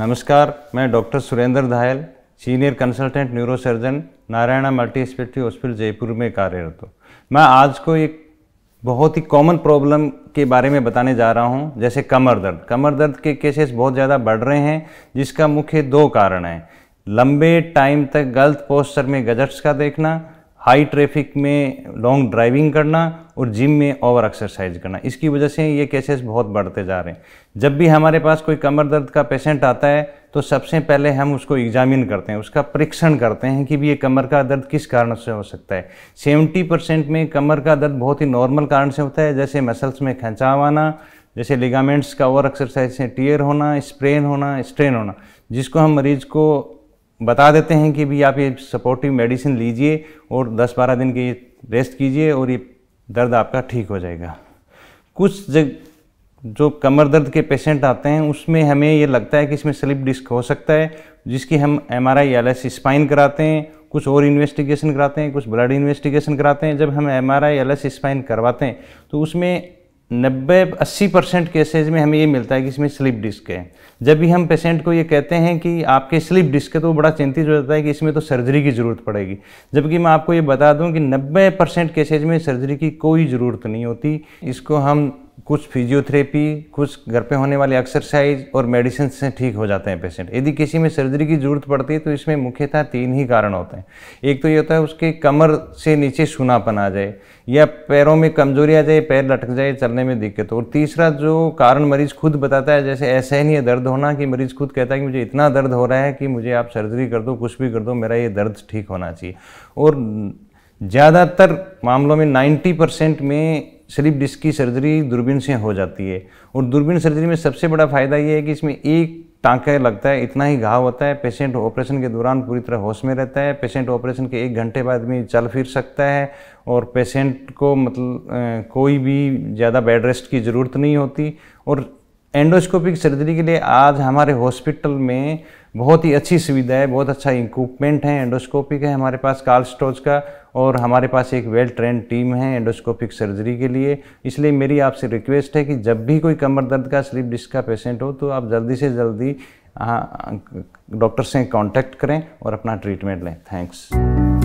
नमस्कार मैं doctor Surendra Dhayal senior consultant neurosurgeon Narayana multi speciality hospital Jaipur में कार्यरत हूँ मैं आज को एक बहुत ही कॉमन प्रॉब्लम के बारे में बताने जा रहा हूँ जैसे कमर दर्द कमर दर्द के केसेस बहुत ज़्यादा बढ़ रहे हैं जिसका मुख्य दो कारण हैं लंबे टाइम तक गलत पोस्टर में गजट्स का देखना हाई ट्रैफिक में लॉन्ग ड्राइविंग करना और जिम में ओवर एक्सरसाइज करना इसकी वजह से ये केसेस बहुत बढ़ते जा रहे हैं जब भी हमारे पास कोई कमर दर्द का पेशेंट आता है तो सबसे पहले हम उसको एग्जामिन करते हैं उसका परीक्षण करते हैं कि भी ये कमर का दर्द किस कारण से हो सकता है 70 परसेंट में कमर का दर्द बहुत ही नॉर्मल कारण से होता है जैसे मसल्स में खिंचाव आना जैसे लिगामेंट्स का ओवर एक्सरसाइज से टीयर होना स्प्रेन होना स्ट्रेन होना जिसको हम मरीज को बता देते हैं कि भी आप ये सपोर्टिव मेडिसिन लीजिए और 10-12 दिन की रेस्ट कीजिए और ये दर्द आपका ठीक हो जाएगा कुछ जग जो कमर दर्द के पेशेंट आते हैं उसमें हमें ये लगता है कि इसमें स्लिप डिस्क हो सकता है जिसकी हम M R I L S spine कराते हैं कुछ और इन्वेस्टिगेशन कराते हैं कुछ ब्लड इन्वेस्टिगेशन कराते हैं जब हम M R I L S spine करवाते हैं तो उसमें नब्बे अस्सी परसेंट केसेज में हमें ये मिलता है कि इसमें स्लिप डिस्क है जब भी हम पेशेंट को ये कहते हैं कि आपके स्लिप डिस्क है तो वो बड़ा चिंतित हो जाता है कि इसमें तो सर्जरी की ज़रूरत पड़ेगी जबकि मैं आपको ये बता दूं कि नब्बे परसेंट केसेज में सर्जरी की कोई ज़रूरत नहीं होती इसको हम कुछ फिजियोथेरेपी कुछ घर पे होने वाले एक्सरसाइज और मेडिसिन से ठीक हो जाते हैं पेशेंट यदि किसी में सर्जरी की ज़रूरत पड़ती है तो इसमें मुख्यतः तीन ही कारण होते हैं एक तो ये होता है उसके कमर से नीचे सुनापन आ जाए या पैरों में कमजोरी आ जाए पैर लटक जाए चलने में दिक्कत हो और तीसरा जो कारण मरीज़ खुद बताता है जैसे असहनीय दर्द होना कि मरीज़ खुद कहता है कि मुझे इतना दर्द हो रहा है कि मुझे आप सर्जरी कर दो कुछ भी कर दो मेरा ये दर्द ठीक होना चाहिए और ज़्यादातर मामलों में 90 परसेंट में स्लिप डिस्क की सर्जरी दूरबीन से हो जाती है और दूरबीन सर्जरी में सबसे बड़ा फ़ायदा ये है कि इसमें एक टाँका लगता है इतना ही घाव होता है पेशेंट ऑपरेशन के दौरान पूरी तरह होश में रहता है पेशेंट ऑपरेशन के एक घंटे बाद भी चल फिर सकता है और पेशेंट को मतलब कोई भी ज़्यादा बेड रेस्ट की ज़रूरत नहीं होती और एंडोस्कोपिक सर्जरी के लिए आज हमारे हॉस्पिटल में बहुत ही अच्छी सुविधा है बहुत अच्छा इक्विपमेंट है एंडोस्कोपिक है हमारे पास कार्ल स्टोज का और हमारे पास एक वेल ट्रेन टीम है एंडोस्कोपिक सर्जरी के लिए इसलिए मेरी आपसे रिक्वेस्ट है कि जब भी कोई कमर दर्द का स्लिप डिस्क का पेशेंट हो तो आप जल्दी से जल्दी डॉक्टर हाँ, से कॉन्टैक्ट करें और अपना ट्रीटमेंट लें थैंक्स